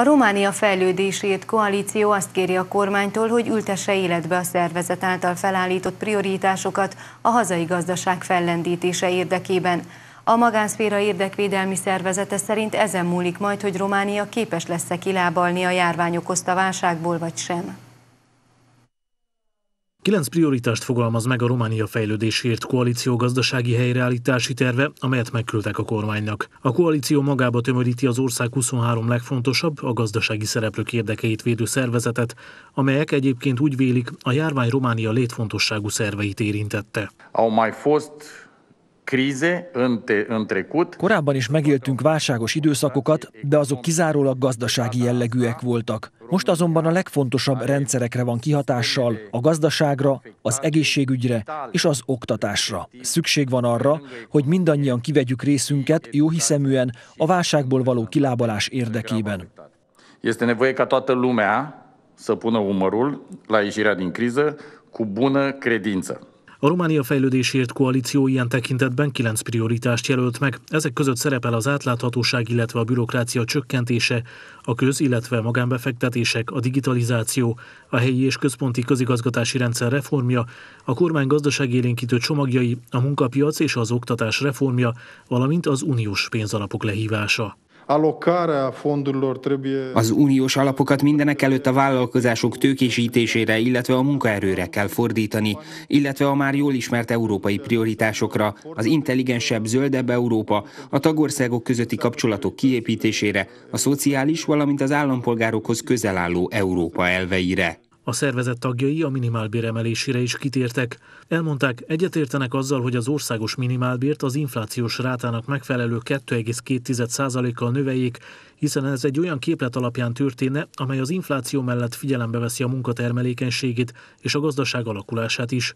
A Románia fejlődését koalíció azt kéri a kormánytól, hogy ültesse életbe a szervezet által felállított prioritásokat a hazai gazdaság fellendítése érdekében. A magánszféra érdekvédelmi szervezete szerint ezen múlik majd, hogy Románia képes lesz-e kilábalni a járvány okozta válságból vagy sem. Kilenc prioritást fogalmaz meg a Románia fejlődésért koalíció gazdasági helyreállítási terve, amelyet megküldtek a kormánynak. A koalíció magába tömöríti az ország 23 legfontosabb, a gazdasági szereplők érdekeit védő szervezetet, amelyek egyébként úgy vélik, a járvány Románia létfontosságú szerveit érintette. Our my first în trecut. Korábban is megéltünk válságos időszakokat, de azok kizárólag gazdasági jellegűek voltak. Most azonban a legfontosabb rendszerekre van kihatással, a gazdaságra, az egészségügyre és az oktatásra. Szükség van arra, hogy mindannyian kivegyük részünket jóhiszeműen a válságból való kilábalás érdekében. Este nevoie ca toată lumea să pună umărul la ieșirea din criză cu bună credință. A Románia Fejlődésért Koalíció ilyen tekintetben kilenc prioritást jelölt meg. Ezek között szerepel az átláthatóság, illetve a bürokrácia csökkentése, a köz, illetve magánbefektetések, a digitalizáció, a helyi és központi közigazgatási rendszer reformja, a kormány gazdaságélénkítő csomagjai, a munkapiac és az oktatás reformja, valamint az uniós pénzalapok lehívása. Az uniós alapokat mindenek előtt a vállalkozások tőkésítésére, illetve a munkaerőre kell fordítani, illetve a már jól ismert európai prioritásokra, az intelligensebb, zöldebb Európa, a tagországok közötti kapcsolatok kiépítésére, a szociális, valamint az állampolgárokhoz közel álló Európa elveire. A szervezet tagjai a minimálbér emelésére is kitértek. Elmondták, egyetértenek azzal, hogy az országos minimálbért az inflációs rátának megfelelő 2,2%-kal növeljék, hiszen ez egy olyan képlet alapján történne, amely az infláció mellett figyelembe veszi a munkatermelékenységét és a gazdaság alakulását is.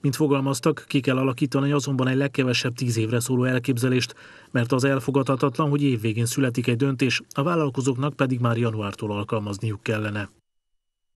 Mint fogalmaztak, ki kell alakítani azonban egy legkevesebb tíz évre szóló elképzelést, mert az elfogadhatatlan, hogy évvégén születik egy döntés, a vállalkozóknak pedig már januártól alkalmazniuk kellene.